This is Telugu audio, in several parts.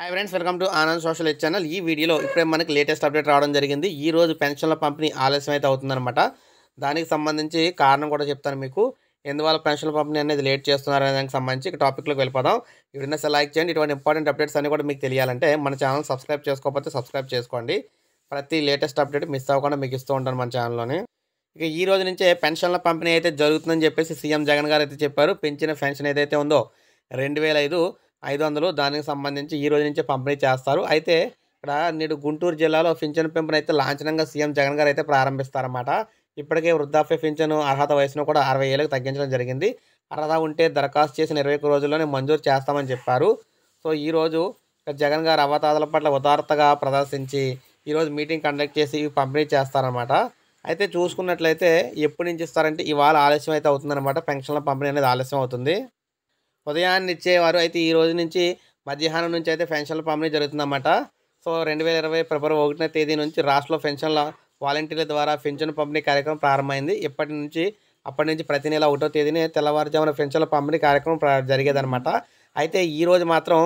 hi friends welcome to Anand social H channel ఈ వీడియోలో ఇప్పుడే మనకి లేటెస్ట్ అప్డేట్ రావడం జరిగింది ఈ రోజు పెన్షన్ల పంపిణీ ఆలస్యం అయితే అవుతుందన్నమాట దానికి సంబంధించి కారణం కూడా చెప్తాను మీకు ఎందువల్ల పెన్షన్ల పంపిణీ అనేది లేట్ చేస్తున్నారు అనే దానికి సంబంధించి టాపిక్లోకి వెళ్ళిపోదాం ఎవరైనా సార్ లైక్ చేయండి ఇటువంటి ఇంపార్టెంట్ అప్డేట్స్ అన్నీ కూడా మీకు తెలియాలంటే మన ఛానల్ సబ్స్క్రైబ్ చేసుకోకపోతే సబ్స్క్రైబ్ చేసుకోండి ప్రతి లేటెస్ట్ అప్డేట్ మిస్ అవ్వకుండా మీకు ఇస్తూ ఉంటాను మన ఛానల్లోని ఇక ఈ రోజు నుంచే పెన్షన్ల పంపిణీ అయితే జరుగుతుందని చెప్పేసి సీఎం జగన్ గారు అయితే చెప్పారు పెంచిన పెన్షన్ ఏదైతే ఉందో రెండు వేల ఐదు ఐదు వందలు దానికి సంబంధించి ఈ రోజు నుంచే పంపిణీ చేస్తారు అయితే ఇక్కడ నేడు గుంటూరు జిల్లాలో పింఛన్ పెంపును అయితే లాంఛనంగా సీఎం జగన్ గారు అయితే ప్రారంభిస్తారన్నమాట ఇప్పటికే వృద్ధాప్య పింఛను అర్హత వయసును కూడా అరవై ఏళ్ళకి తగ్గించడం జరిగింది అర్హత ఉంటే దరఖాస్తు చేసిన ఇరవై రోజుల్లోనే మంజూరు చేస్తామని చెప్పారు సో ఈరోజు జగన్ గారు అవతాదాల పట్ల ఉదారతగా ప్రదర్శించి ఈరోజు మీటింగ్ కండక్ట్ చేసి పంపిణీ చేస్తారనమాట అయితే చూసుకున్నట్లయితే ఎప్పుడు నుంచి ఇస్తారంటే ఇవాళ ఆలస్యం అయితే అవుతుందన్నమాట పెన్షన్ల పంపిణీ అనేది ఆలస్యం అవుతుంది ఉదయాన్ని ఇచ్చేవారు అయితే ఈ రోజు నుంచి మధ్యాహ్నం నుంచి అయితే పెన్షన్ల పంపిణీ జరుగుతుందన్నమాట సో రెండు వేల ఇరవై ఫిబ్రవరి ఒకటిన తేదీ నుంచి రాష్ట్రంలో పెన్షన్ల వాలంటీర్ల ద్వారా పెన్షన్ పంపిణీ కార్యక్రమం ప్రారంభమైంది ఇప్పటి నుంచి అప్పటి నుంచి ప్రతి నెల ఒకటో తేదీనే తెల్లవారుజామున పెన్షన్ల పంపిణీ కార్యక్రమం జరిగేదనమాట అయితే ఈరోజు మాత్రం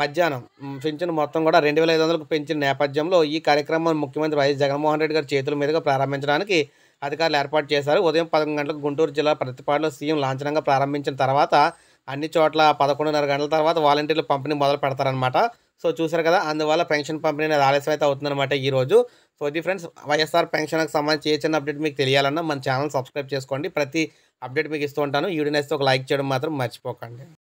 మధ్యాహ్నం పెన్షన్ మొత్తం కూడా రెండు వేల ఐదు వందలకు పెంచిన నేపథ్యంలో ఈ కార్యక్రమం ముఖ్యమంత్రి వైఎస్ జగన్మోహన్ రెడ్డి గారి చేతుల మీదుగా ప్రారంభించడానికి అధికారులు ఏర్పాటు చేశారు ఉదయం పదకొండు గంటలకు గుంటూరు జిల్లా ప్రతిపాడులో సీఎం లాంఛనంగా ప్రారంభించిన తర్వాత అన్ని చోట్ల పదకొండున్నర గంటల తర్వాత వాలంటీర్లు పంపిణీ మొదలు పెడతారనమాట సో చూసారు కదా అందువల్ల పెన్షన్ పంపిణీ అనేది ఆలస్యం అయితే అవుతుందన్నమాట ఈరోజు సో ఇది ఫ్రెండ్స్ వైఎస్ఆర్ పెన్షన్కి సంబంధించి ఏ చిన్న అప్డేట్ మీకు తెలియాలన్నా మన ఛానల్ సబ్స్క్రైబ్ చేసుకోండి ప్రతి అప్డేట్ మీకు ఇస్తూ ఉంటాను వీడియో ఒక లైక్ చేయడం మాత్రం మర్చిపోకండి